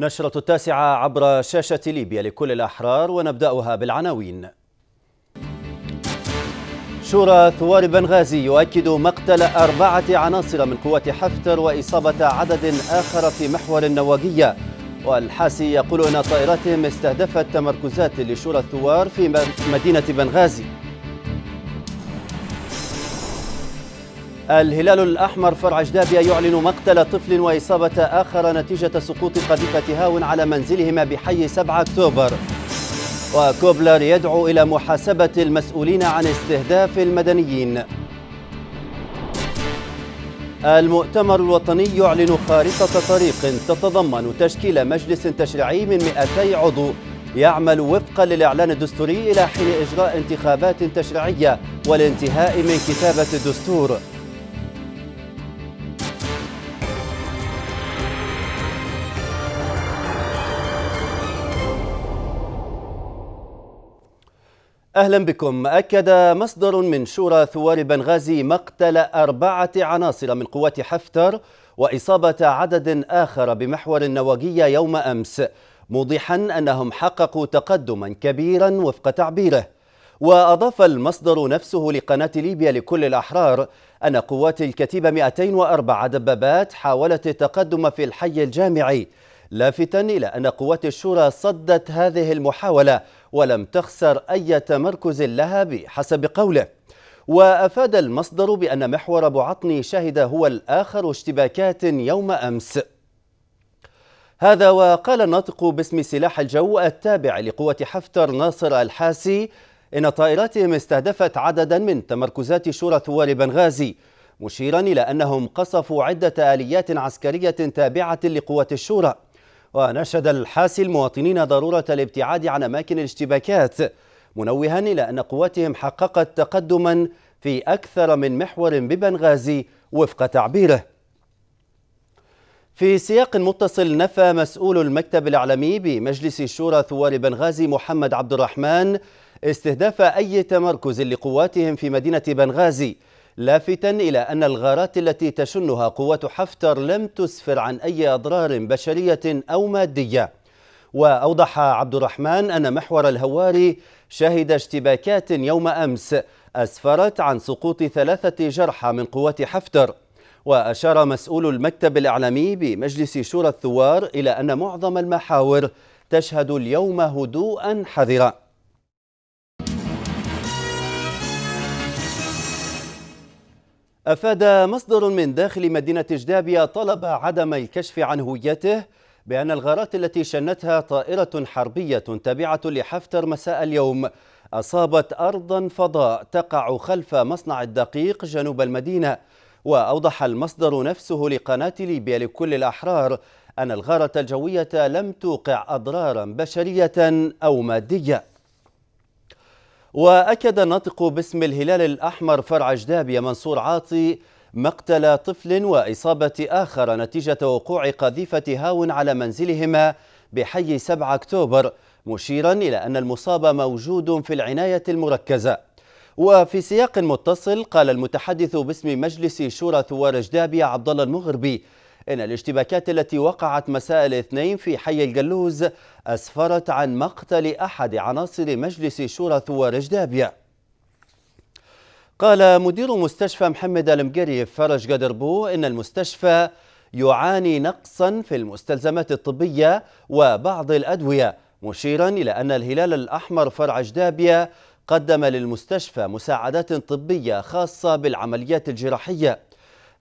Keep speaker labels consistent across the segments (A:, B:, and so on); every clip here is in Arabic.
A: نشرة التاسعة عبر شاشة ليبيا لكل الأحرار ونبدأها بالعناوين شورى ثوار بنغازي يؤكد مقتل أربعة عناصر من قوات حفتر وإصابة عدد آخر في محور النواجية والحاسي يقول أن طائراتهم استهدفت تمركزات لشورى الثوار في مدينة بنغازي الهلال الأحمر فرع جدابيا يعلن مقتل طفل وإصابة آخر نتيجة سقوط قذيفة هاون على منزلهما بحي 7 أكتوبر وكوبلر يدعو إلى محاسبة المسؤولين عن استهداف المدنيين المؤتمر الوطني يعلن خارطة طريق تتضمن تشكيل مجلس تشريعي من 200 عضو يعمل وفقا للإعلان الدستوري إلى حين إجراء انتخابات تشريعية والانتهاء من كتابة الدستور أهلا بكم أكد مصدر من شورى ثوار بنغازي مقتل أربعة عناصر من قوات حفتر وإصابة عدد آخر بمحور النواجية يوم أمس موضحا أنهم حققوا تقدما كبيرا وفق تعبيره وأضاف المصدر نفسه لقناة ليبيا لكل الأحرار أن قوات الكتيبة 204 دبابات حاولت التقدم في الحي الجامعي لافتا إلى أن قوات الشورى صدت هذه المحاولة ولم تخسر أي تمركز لها بحسب قوله وأفاد المصدر بأن محور بعطني شهد هو الآخر اشتباكات يوم أمس هذا وقال الناطق باسم سلاح الجو التابع لقوة حفتر ناصر الحاسي إن طائراتهم استهدفت عددا من تمركزات شورى ثوار بنغازي مشيرا إلى أنهم قصفوا عدة آليات عسكرية تابعة لقوات الشورى ونشد الحاسي المواطنين ضرورة الابتعاد عن أماكن الاشتباكات منوها إلى أن قواتهم حققت تقدما في أكثر من محور ببنغازي وفق تعبيره في سياق متصل نفى مسؤول المكتب الإعلامي بمجلس الشورى ثوار بنغازي محمد عبد الرحمن استهداف أي تمركز لقواتهم في مدينة بنغازي لافتا إلى أن الغارات التي تشنها قوة حفتر لم تسفر عن أي أضرار بشرية أو مادية وأوضح عبد الرحمن أن محور الهواري شهد اشتباكات يوم أمس أسفرت عن سقوط ثلاثة جرحى من قوة حفتر وأشار مسؤول المكتب الإعلامي بمجلس شورى الثوار إلى أن معظم المحاور تشهد اليوم هدوءا حذرا أفاد مصدر من داخل مدينة جدابية طلب عدم الكشف عن هويته بأن الغارات التي شنتها طائرة حربية تابعة لحفتر مساء اليوم أصابت أرضا فضاء تقع خلف مصنع الدقيق جنوب المدينة وأوضح المصدر نفسه لقناة ليبيا لكل الأحرار أن الغارة الجوية لم توقع أضرارا بشرية أو مادية وأكد الناطق باسم الهلال الأحمر فرع جدابية منصور عاطي مقتل طفل وإصابة آخر نتيجة وقوع قذيفة هاون على منزلهما بحي 7 أكتوبر مشيرا إلى أن المصاب موجود في العناية المركزة وفي سياق متصل قال المتحدث باسم مجلس شورى ثوار جدابية عبد الله المغربي إن الاشتباكات التي وقعت مساء الاثنين في حي الجلوز أسفرت عن مقتل أحد عناصر مجلس شورى ثوار جدابية قال مدير مستشفى محمد المقري فرج قدربو إن المستشفى يعاني نقصا في المستلزمات الطبية وبعض الأدوية مشيرا إلى أن الهلال الأحمر فرع جدابية قدم للمستشفى مساعدات طبية خاصة بالعمليات الجراحية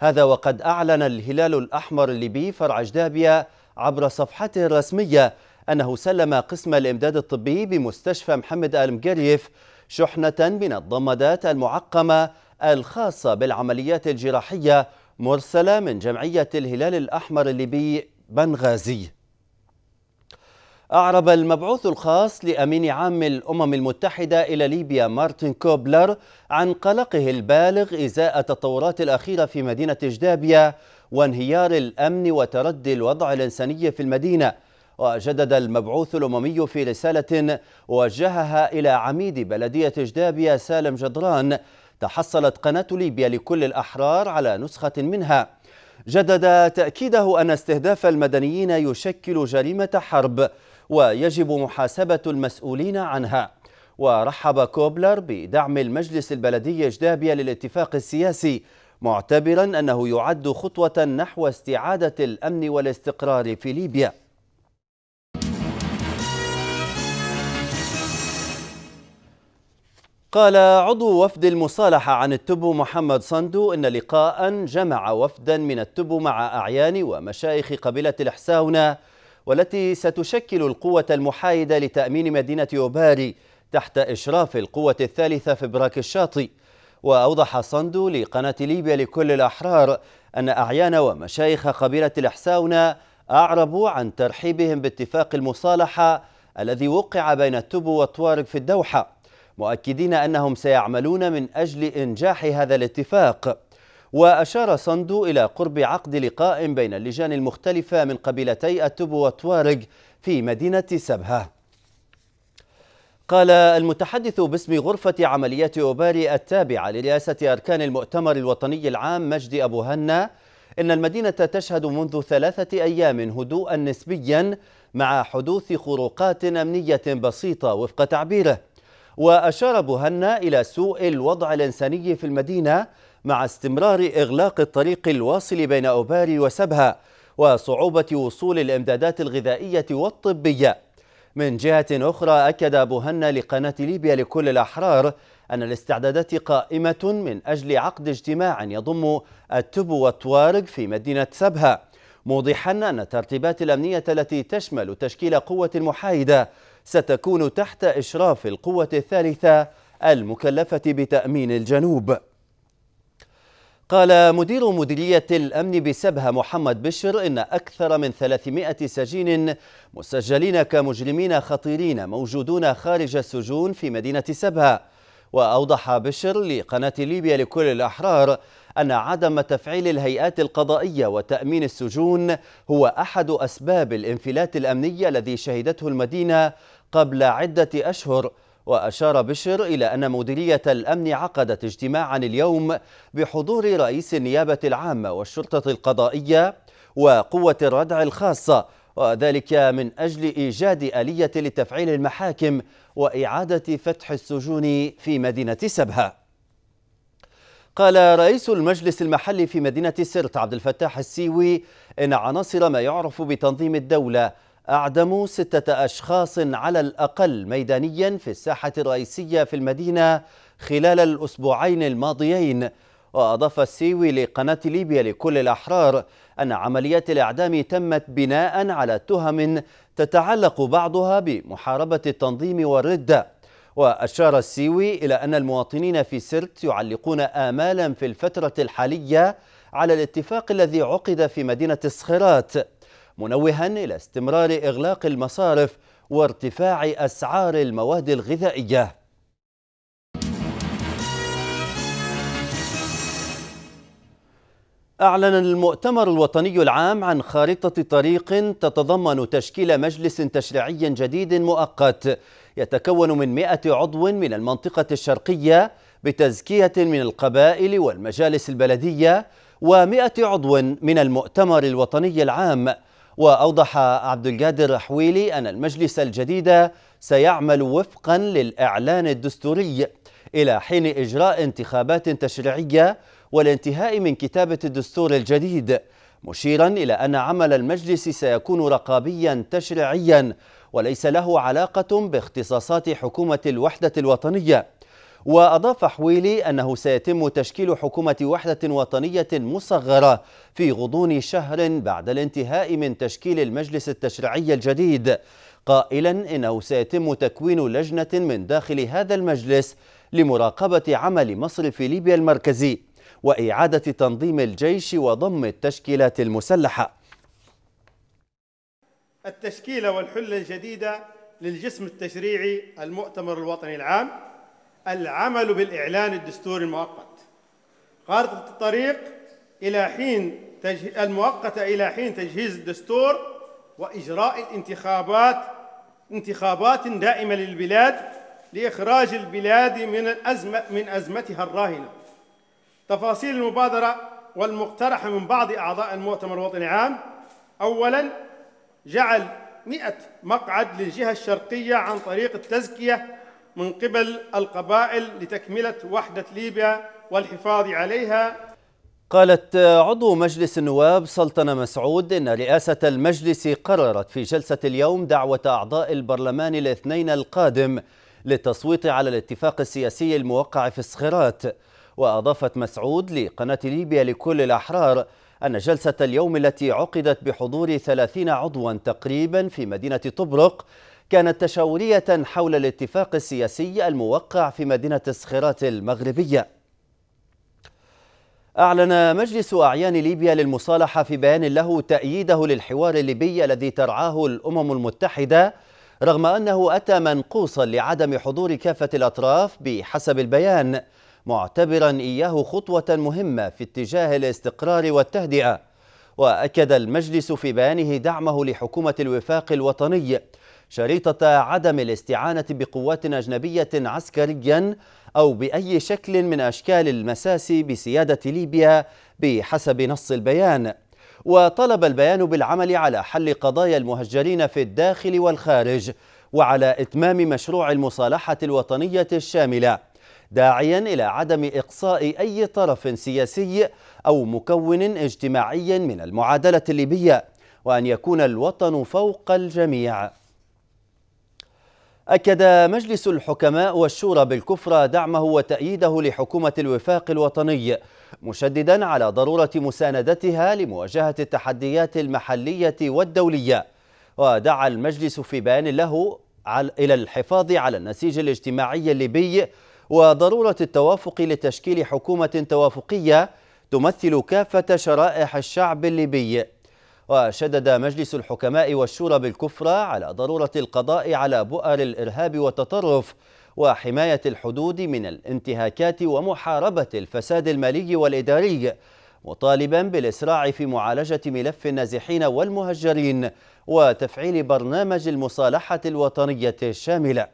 A: هذا وقد أعلن الهلال الأحمر الليبي فرع جدابية عبر صفحته الرسمية أنه سلم قسم الإمداد الطبي بمستشفى محمد آل مقريف شحنة من الضمادات المعقمة الخاصة بالعمليات الجراحية مرسلة من جمعية الهلال الأحمر الليبي بنغازي أعرب المبعوث الخاص لأمين عام الأمم المتحدة إلى ليبيا مارتن كوبلر عن قلقه البالغ إزاء التطورات الأخيرة في مدينة جدابيا وانهيار الأمن وتردي الوضع الإنساني في المدينة وجدد المبعوث الأممي في رسالة وجهها إلى عميد بلدية جدابيا سالم جدران تحصلت قناة ليبيا لكل الأحرار على نسخة منها جدد تأكيده أن استهداف المدنيين يشكل جريمة حرب ويجب محاسبة المسؤولين عنها ورحب كوبلر بدعم المجلس البلدي إجدابيا للاتفاق السياسي معتبرا أنه يعد خطوة نحو استعادة الأمن والاستقرار في ليبيا قال عضو وفد المصالحة عن التبو محمد صندو إن لقاء جمع وفدا من التبو مع أعيان ومشايخ قبيلة الحساونة والتي ستشكل القوة المحايدة لتأمين مدينة أوباري تحت إشراف القوة الثالثة في براك الشاطئ وأوضح صندو لقناة ليبيا لكل الأحرار أن أعيان ومشايخ قبيلة الإحساونة أعربوا عن ترحيبهم باتفاق المصالحة الذي وقع بين التبو والطوارق في الدوحة مؤكدين أنهم سيعملون من أجل إنجاح هذا الاتفاق وأشار صندو إلى قرب عقد لقاء بين اللجان المختلفة من قبيلتي التب والتوارق في مدينة سبهة قال المتحدث باسم غرفة عمليات أوباري التابعة لرئاسة أركان المؤتمر الوطني العام مجدي أبو هنا إن المدينة تشهد منذ ثلاثة أيام هدوءا نسبيا مع حدوث خروقات أمنية بسيطة وفق تعبيره وأشار بوهنا إلى سوء الوضع الإنساني في المدينة مع استمرار إغلاق الطريق الواصل بين أوباري وسبها وصعوبة وصول الإمدادات الغذائية والطبية من جهة أخرى أكد بوهنا لقناة ليبيا لكل الأحرار أن الاستعدادات قائمة من أجل عقد اجتماع يضم التبو والتوارق في مدينة سبها موضحا أن الترتيبات الأمنية التي تشمل تشكيل قوة محايدة ستكون تحت إشراف القوة الثالثة المكلفة بتأمين الجنوب قال مدير مديرية الأمن بسبها محمد بشر إن أكثر من 300 سجين مسجلين كمجرمين خطيرين موجودون خارج السجون في مدينة سبها وأوضح بشر لقناة ليبيا لكل الأحرار أن عدم تفعيل الهيئات القضائية وتأمين السجون هو أحد أسباب الانفلات الأمني الذي شهدته المدينة قبل عدة أشهر وأشار بشر إلى أن مديرية الأمن عقدت اجتماعا اليوم بحضور رئيس النيابة العامة والشرطة القضائية وقوة الردع الخاصة وذلك من أجل إيجاد آلية لتفعيل المحاكم وإعادة فتح السجون في مدينة سبها قال رئيس المجلس المحلي في مدينة سرت عبد الفتاح السيوي إن عناصر ما يعرف بتنظيم الدولة أعدموا ستة أشخاص على الأقل ميدانيا في الساحة الرئيسية في المدينة خلال الأسبوعين الماضيين وأضاف السيوي لقناة ليبيا لكل الأحرار أن عمليات الإعدام تمت بناء على تهم تتعلق بعضها بمحاربة التنظيم والردة وأشار السيوي إلى أن المواطنين في سرت يعلقون آمالا في الفترة الحالية على الاتفاق الذي عقد في مدينة الصخرات منوها إلى استمرار إغلاق المصارف وارتفاع أسعار المواد الغذائية أعلن المؤتمر الوطني العام عن خارطة طريق تتضمن تشكيل مجلس تشريعي جديد مؤقت يتكون من 100 عضو من المنطقة الشرقية بتزكية من القبائل والمجالس البلدية و100 عضو من المؤتمر الوطني العام وأوضح عبد القادر حويلي أن المجلس الجديد سيعمل وفقا للإعلان الدستوري إلى حين إجراء انتخابات تشريعية والانتهاء من كتابة الدستور الجديد مشيرا إلى أن عمل المجلس سيكون رقابيا تشريعيا وليس له علاقة باختصاصات حكومة الوحدة الوطنية وأضاف حويلي أنه سيتم تشكيل حكومة وحدة وطنية مصغرة في غضون شهر بعد الانتهاء من تشكيل المجلس التشريعي الجديد قائلا إنه سيتم تكوين لجنة من داخل هذا المجلس لمراقبة عمل مصرف ليبيا المركزي وإعادة تنظيم الجيش وضم التشكيلات المسلحة
B: التشكيلة
C: والحلة الجديدة للجسم التشريعي المؤتمر الوطني العام العمل بالإعلان الدستوري المؤقت خارطة الطريق إلى حين المؤقتة إلى حين تجهيز الدستور وإجراء الانتخابات انتخابات دائمة للبلاد لإخراج البلاد من الأزمة من أزمتها الراهنة تفاصيل المبادرة والمقترحة من بعض أعضاء المؤتمر الوطني العام أولاً جعل 100 مقعد للجهة الشرقية عن طريق التزكية من قبل القبائل لتكملة وحدة ليبيا والحفاظ عليها
A: قالت عضو مجلس النواب سلطنة مسعود إن رئاسة المجلس قررت في جلسة اليوم دعوة أعضاء البرلمان الاثنين القادم للتصويت على الاتفاق السياسي الموقع في الصخرات وأضافت مسعود لقناة ليبيا لكل الأحرار أن جلسة اليوم التي عقدت بحضور 30 عضوا تقريبا في مدينة طبرق كانت تشاورية حول الاتفاق السياسي الموقع في مدينة الصخرات المغربية أعلن مجلس أعيان ليبيا للمصالحة في بيان له تأييده للحوار الليبي الذي ترعاه الأمم المتحدة رغم أنه أتى منقوصا لعدم حضور كافة الأطراف بحسب البيان معتبرا إياه خطوة مهمة في اتجاه الاستقرار والتهدئة وأكد المجلس في بيانه دعمه لحكومة الوفاق الوطني شريطة عدم الاستعانة بقوات أجنبية عسكريا أو بأي شكل من أشكال المساس بسيادة ليبيا بحسب نص البيان وطلب البيان بالعمل على حل قضايا المهجرين في الداخل والخارج وعلى إتمام مشروع المصالحة الوطنية الشاملة داعيا إلى عدم إقصاء أي طرف سياسي أو مكون اجتماعي من المعادلة الليبية وأن يكون الوطن فوق الجميع أكد مجلس الحكماء والشورى بالكفرة دعمه وتأييده لحكومة الوفاق الوطني مشددا على ضرورة مساندتها لمواجهة التحديات المحلية والدولية ودعا المجلس في بيان له إلى الحفاظ على النسيج الاجتماعي الليبي وضرورة التوافق لتشكيل حكومة توافقية تمثل كافة شرائح الشعب الليبي وشدد مجلس الحكماء والشورى بالكفرة على ضرورة القضاء على بؤر الإرهاب والتطرف وحماية الحدود من الانتهاكات ومحاربة الفساد المالي والإداري مطالبا بالإسراع في معالجة ملف النازحين والمهجرين وتفعيل برنامج المصالحة الوطنية الشاملة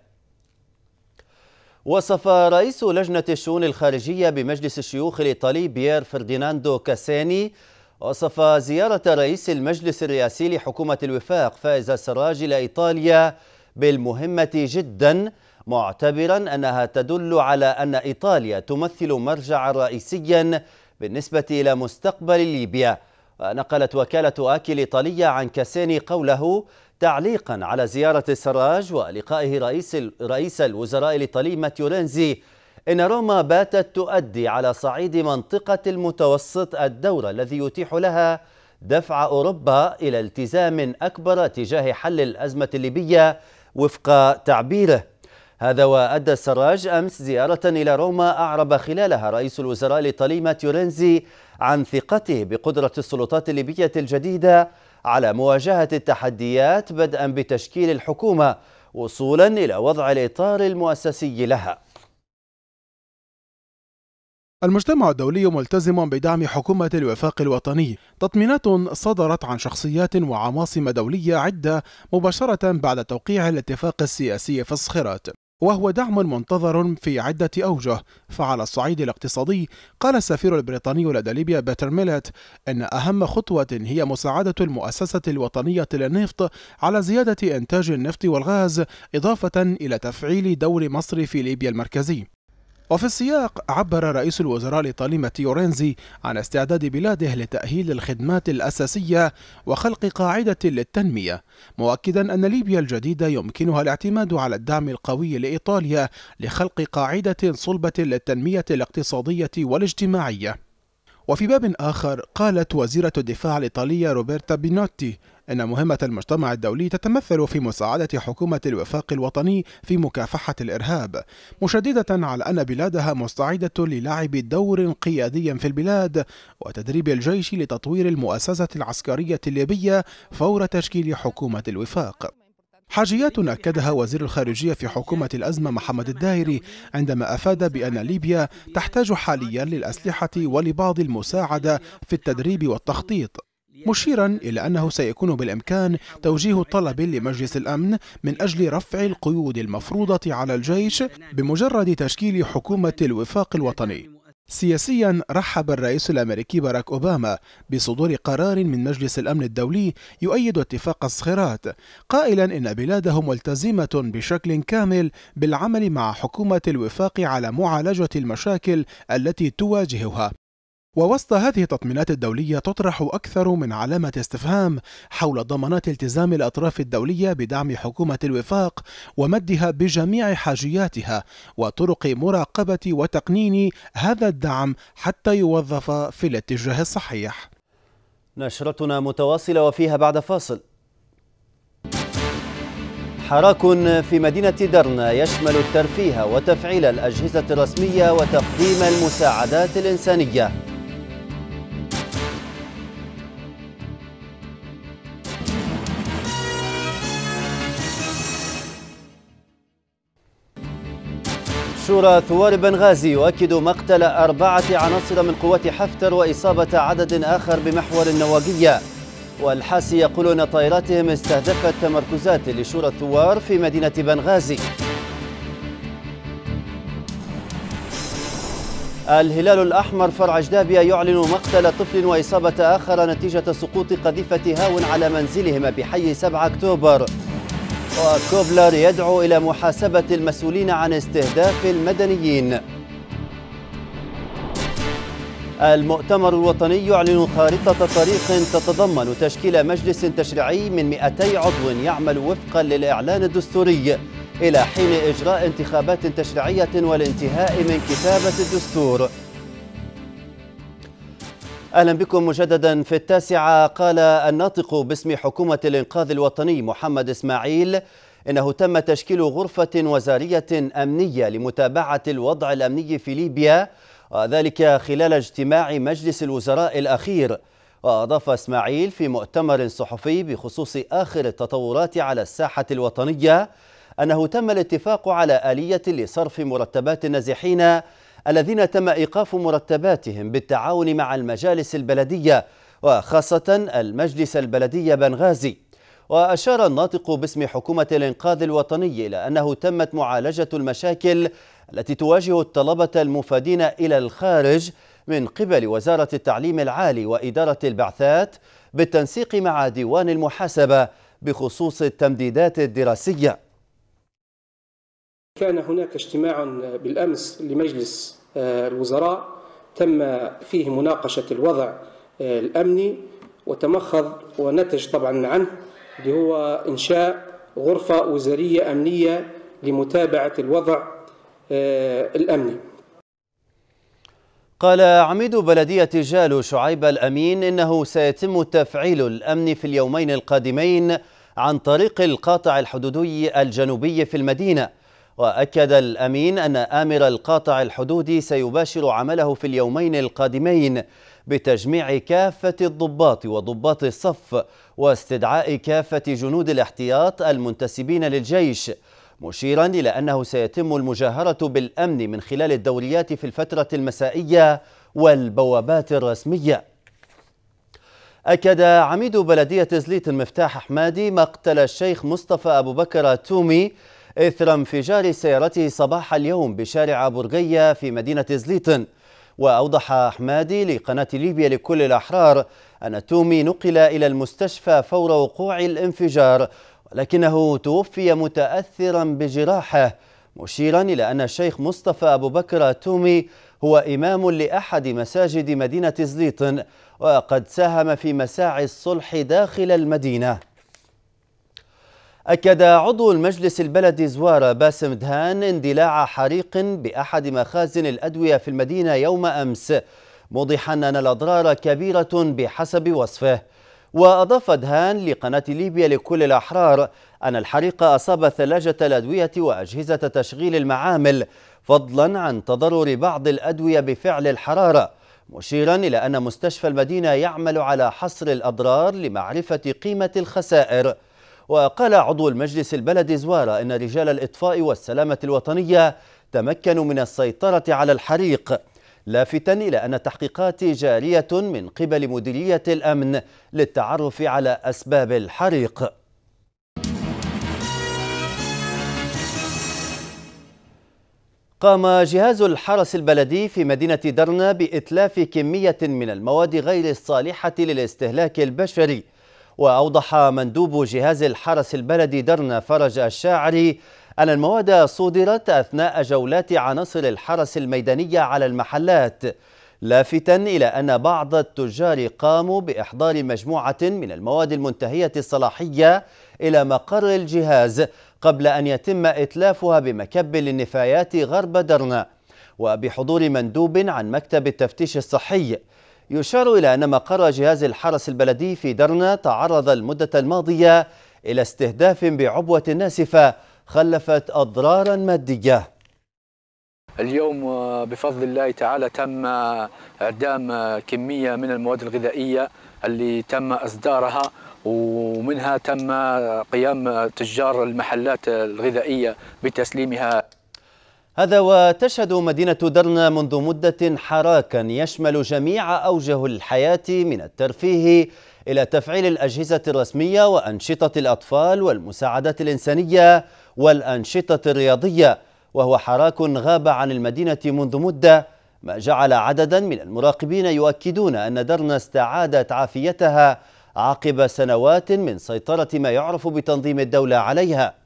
A: وصف رئيس لجنة الشؤون الخارجية بمجلس الشيوخ الإيطالي بيير فرديناندو كاسيني وصف زيارة رئيس المجلس الرئاسي لحكومة الوفاق فائز السراج إلى إيطاليا بالمهمة جدا معتبرا أنها تدل على أن إيطاليا تمثل مرجعا رئيسيا بالنسبة إلى مستقبل ليبيا نقلت وكالة آكل الإيطالية عن كاسيني قوله تعليقا على زيارة السراج ولقائه رئيس رئيس الوزراء الإيطالي ماتيو رينزي إن روما باتت تؤدي على صعيد منطقة المتوسط الدور الذي يتيح لها دفع أوروبا إلى التزام أكبر تجاه حل الأزمة الليبية وفق تعبيره هذا وأدى السراج أمس زيارة إلى روما أعرب خلالها رئيس الوزراء الإيطالي ماتيورينزي عن ثقته بقدرة السلطات الليبية الجديدة على مواجهة التحديات بدءا بتشكيل الحكومة وصولا إلى وضع الإطار المؤسسي لها
C: المجتمع الدولي ملتزم بدعم حكومة الوفاق الوطني تطمينات صدرت عن شخصيات وعواصم دولية عدة مباشرة بعد توقيع الاتفاق السياسي في الصخرات وهو دعم منتظر في عدة أوجه فعلى الصعيد الاقتصادي قال السفير البريطاني لدى ليبيا بيتر ميلت أن أهم خطوة هي مساعدة المؤسسة الوطنية للنفط على زيادة إنتاج النفط والغاز إضافة إلى تفعيل دور مصر في ليبيا المركزي وفي السياق عبر رئيس الوزراء الإيطالي ماتيو رينزي عن استعداد بلاده لتأهيل الخدمات الأساسية وخلق قاعدة للتنمية مؤكدا أن ليبيا الجديدة يمكنها الاعتماد على الدعم القوي لإيطاليا لخلق قاعدة صلبة للتنمية الاقتصادية والاجتماعية وفي باب آخر قالت وزيرة الدفاع الإيطالية روبرتا بينوتي إن مهمة المجتمع الدولي تتمثل في مساعدة حكومة الوفاق الوطني في مكافحة الإرهاب مشددة على أن بلادها مستعدة للعب دور قيادي في البلاد وتدريب الجيش لتطوير المؤسسة العسكرية الليبية فور تشكيل حكومة الوفاق حاجيات أكدها وزير الخارجية في حكومة الأزمة محمد الدايري عندما أفاد بأن ليبيا تحتاج حاليا للأسلحة ولبعض المساعدة في التدريب والتخطيط مشيرا إلى أنه سيكون بالإمكان توجيه طلب لمجلس الأمن من أجل رفع القيود المفروضة على الجيش بمجرد تشكيل حكومة الوفاق الوطني سياسيا رحب الرئيس الامريكي باراك اوباما بصدور قرار من مجلس الامن الدولي يؤيد اتفاق الصخرات قائلا ان بلاده ملتزمه بشكل كامل بالعمل مع حكومه الوفاق على معالجه المشاكل التي تواجهها ووسط هذه التطمينات الدولية تطرح أكثر من علامة استفهام حول ضمانات التزام الأطراف الدولية بدعم حكومة الوفاق ومدها بجميع حاجياتها وطرق مراقبة وتقنين هذا الدعم حتى يوظف في الاتجاه الصحيح.
A: نشرتنا متواصلة وفيها بعد فاصل. حراك في مدينة درنا يشمل الترفيه وتفعيل الأجهزة الرسمية وتقديم المساعدات الإنسانية شورى ثوار بنغازي يؤكد مقتل أربعة عناصر من قوات حفتر وإصابة عدد آخر بمحور النواجية والحاسي يقولون طائراتهم استهدفت تمركزات لشورى الثوار في مدينة بنغازي الهلال الأحمر فرع جدابيا يعلن مقتل طفل وإصابة آخر نتيجة سقوط قذيفة هاون على منزلهما بحي 7 أكتوبر وكوبلر يدعو إلى محاسبة المسؤولين عن استهداف المدنيين المؤتمر الوطني يعلن خارطة طريق تتضمن تشكيل مجلس تشريعي من 200 عضو يعمل وفقا للإعلان الدستوري إلى حين إجراء انتخابات تشريعية والانتهاء من كتابة الدستور أهلا بكم مجددا في التاسعة قال الناطق باسم حكومة الإنقاذ الوطني محمد إسماعيل إنه تم تشكيل غرفة وزارية أمنية لمتابعة الوضع الأمني في ليبيا وذلك خلال اجتماع مجلس الوزراء الأخير وأضاف إسماعيل في مؤتمر صحفي بخصوص آخر التطورات على الساحة الوطنية أنه تم الاتفاق على آلية لصرف مرتبات النازحين الذين تم إيقاف مرتباتهم بالتعاون مع المجالس البلدية وخاصة المجلس البلدي بنغازي وأشار الناطق باسم حكومة الإنقاذ الوطني إلى أنه تمت معالجة المشاكل التي تواجه الطلبة المفادين إلى الخارج من قبل وزارة التعليم العالي وإدارة البعثات بالتنسيق مع ديوان المحاسبة بخصوص التمديدات الدراسية
B: كان هناك اجتماع بالأمس لمجلس آه، الوزراء تم فيه مناقشة الوضع آه، الأمني وتمخض ونتج طبعا عنه اللي هو إنشاء غرفة وزارية أمنية لمتابعة الوضع آه، الأمني
A: قال عميد بلدية جالو شعيب الأمين إنه سيتم تفعيل الأمن في اليومين القادمين عن طريق القاطع الحدودي الجنوبي في المدينة وأكد الأمين أن آمر القاطع الحدودي سيباشر عمله في اليومين القادمين بتجميع كافة الضباط وضباط الصف واستدعاء كافة جنود الاحتياط المنتسبين للجيش مشيرا إلى أنه سيتم المجاهرة بالأمن من خلال الدوريات في الفترة المسائية والبوابات الرسمية أكد عميد بلدية زليت المفتاح أحمادي مقتل الشيخ مصطفى أبو بكر تومي إثر انفجار سيارته صباح اليوم بشارع برغية في مدينة زليتن وأوضح أحمادي لقناة ليبيا لكل الأحرار أن تومي نقل إلى المستشفى فور وقوع الانفجار ولكنه توفي متأثرا بجراحه مشيرا إلى أن الشيخ مصطفى أبو بكر تومي هو إمام لأحد مساجد مدينة زليطن وقد ساهم في مساعي الصلح داخل المدينة أكد عضو المجلس البلدي زوارة باسم دهان اندلاع حريق بأحد مخازن الأدوية في المدينة يوم أمس موضحا أن الأضرار كبيرة بحسب وصفه وأضاف دهان لقناة ليبيا لكل الأحرار أن الحريق أصاب ثلاجة الأدوية وأجهزة تشغيل المعامل فضلا عن تضرر بعض الأدوية بفعل الحرارة مشيرا إلى أن مستشفى المدينة يعمل على حصر الأضرار لمعرفة قيمة الخسائر وقال عضو المجلس البلدي زوارة أن رجال الإطفاء والسلامة الوطنية تمكنوا من السيطرة على الحريق لافتا إلى أن تحقيقات جارية من قبل مديرية الأمن للتعرف على أسباب الحريق قام جهاز الحرس البلدي في مدينة درنا بإتلاف كمية من المواد غير الصالحة للاستهلاك البشري وأوضح مندوب جهاز الحرس البلدي درنا فرج الشاعري أن المواد صدرت أثناء جولات عناصر الحرس الميدانية على المحلات لافتا إلى أن بعض التجار قاموا بإحضار مجموعة من المواد المنتهية الصلاحية إلى مقر الجهاز قبل أن يتم إتلافها بمكب للنفايات غرب درنا وبحضور مندوب عن مكتب التفتيش الصحي يشار إلى أن مقر جهاز الحرس البلدي في درنا تعرض المدة الماضية إلى استهداف بعبوة ناسفة خلفت أضرارا مادية
B: اليوم آه، بفضل الله تعالى تم إعدام كمية من المواد الغذائية اللي تم إصدارها ومنها تم قيام تجار المحلات الغذائية بتسليمها
A: هذا وتشهد مدينة درنا منذ مدة حراكا يشمل جميع أوجه الحياة من الترفيه إلى تفعيل الأجهزة الرسمية وأنشطة الأطفال والمساعدات الإنسانية والأنشطة الرياضية وهو حراك غاب عن المدينة منذ مدة ما جعل عددا من المراقبين يؤكدون أن درنا استعادت عافيتها عقب سنوات من سيطرة ما يعرف بتنظيم الدولة عليها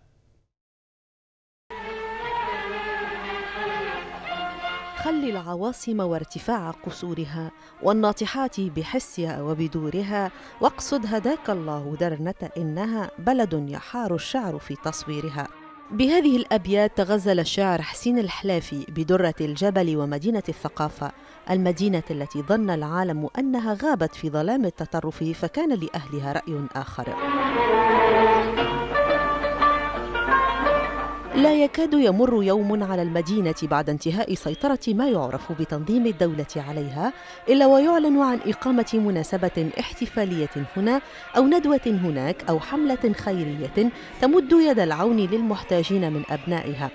B: تخلي العواصم وارتفاع قصورها والناطحات بحسها وبدورها واقصد هداك الله درنة إنها بلد يحار الشعر في تصويرها بهذه الأبيات تغزل الشاعر حسين الحلافي بدرة الجبل ومدينة الثقافة المدينة التي ظن العالم أنها غابت في ظلام التطرف فكان لأهلها رأي آخر لا يكاد يمر يوم على المدينة بعد انتهاء سيطرة ما يعرف بتنظيم الدولة عليها إلا ويعلن عن إقامة مناسبة احتفالية هنا أو ندوة هناك أو حملة خيرية تمد يد العون للمحتاجين من أبنائها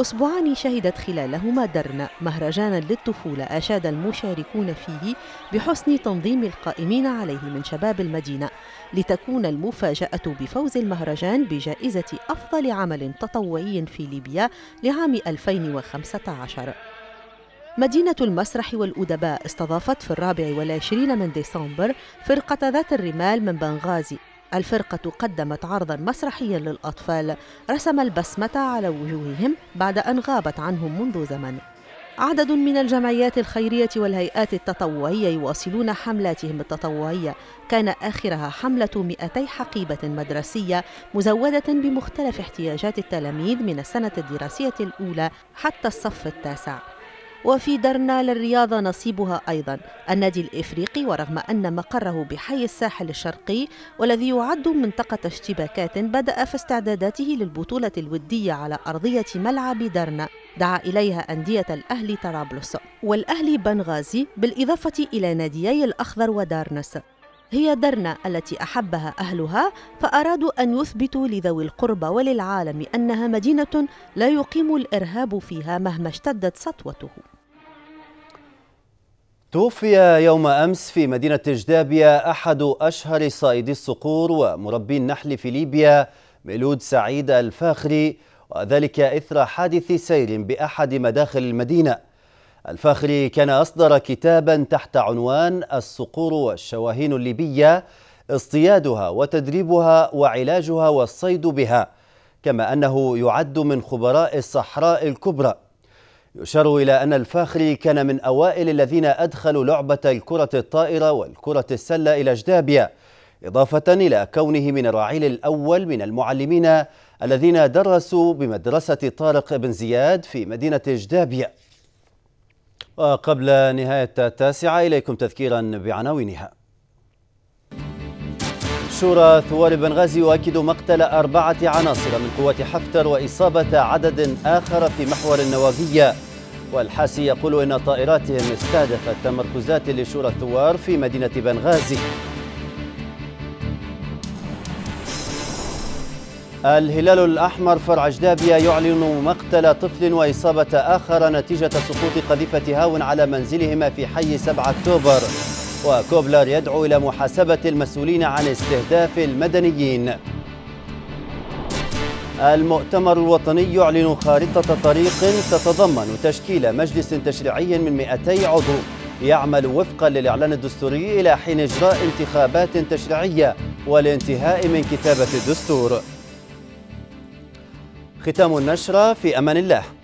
B: أسبوعان شهدت خلالهما درنا مهرجانا للطفولة أشاد المشاركون فيه بحسن تنظيم القائمين عليه من شباب المدينة لتكون المفاجأة بفوز المهرجان بجائزة أفضل عمل تطوعي في ليبيا لعام 2015 مدينة المسرح والأدباء استضافت في الرابع والعشرين من ديسمبر فرقة ذات الرمال من بنغازي الفرقة قدمت عرضا مسرحيا للأطفال رسم البسمة على وجوههم بعد أن غابت عنهم منذ زمن عدد من الجمعيات الخيرية والهيئات التطوعية يواصلون حملاتهم التطوعية كان آخرها حملة 200 حقيبة مدرسية مزودة بمختلف احتياجات التلاميذ من السنة الدراسية الأولى حتى الصف التاسع وفي درنا للرياضة نصيبها أيضا النادي الإفريقي ورغم أن مقره بحي الساحل الشرقي والذي يعد منطقة اشتباكات بدأ في استعداداته للبطولة الودية على أرضية ملعب درنا دعا إليها أندية الأهلي طرابلس والأهلي بنغازي بالإضافة إلى ناديي الأخضر ودارنس هي درنا التي احبها اهلها فارادوا ان يثبتوا لذوي القرب وللعالم انها مدينه لا يقيم الارهاب فيها مهما اشتدت سطوته
A: توفي يوم أمس في مدينة جدابية أحد أشهر صائدي الصقور ومربي النحل في ليبيا ميلود سعيد الفاخري وذلك إثر حادث سير بأحد مداخل المدينة الفخري كان أصدر كتابا تحت عنوان الصقور والشواهين الليبية اصطيادها وتدريبها وعلاجها والصيد بها كما أنه يعد من خبراء الصحراء الكبرى يشار إلى أن الفاخري كان من أوائل الذين أدخلوا لعبة الكرة الطائرة والكرة السلة إلى جدابيا إضافة إلى كونه من الرعيل الأول من المعلمين الذين درسوا بمدرسة طارق بن زياد في مدينة جدابيا وقبل نهاية التاسعة إليكم تذكيرا بعناوينها شورى ثوار بنغازي يؤكد مقتل أربعة عناصر من قوات حفتر وإصابة عدد آخر في محور النواغية والحاسي يقول إن طائراتهم استهدفت تمركزات لشورى الثوار في مدينة بنغازي الهلال الأحمر فرع جدابية يعلن مقتل طفل وإصابة آخر نتيجة سقوط قذيفة هاون على منزلهما في حي 7 أكتوبر وكوبلر يدعو إلى محاسبة المسؤولين عن استهداف المدنيين المؤتمر الوطني يعلن خارطة طريق تتضمن تشكيل مجلس تشريعي من 200 عضو يعمل وفقا للإعلان الدستوري إلى حين إجراء انتخابات تشريعية والانتهاء من كتابة الدستور ختام النشرة في أمان الله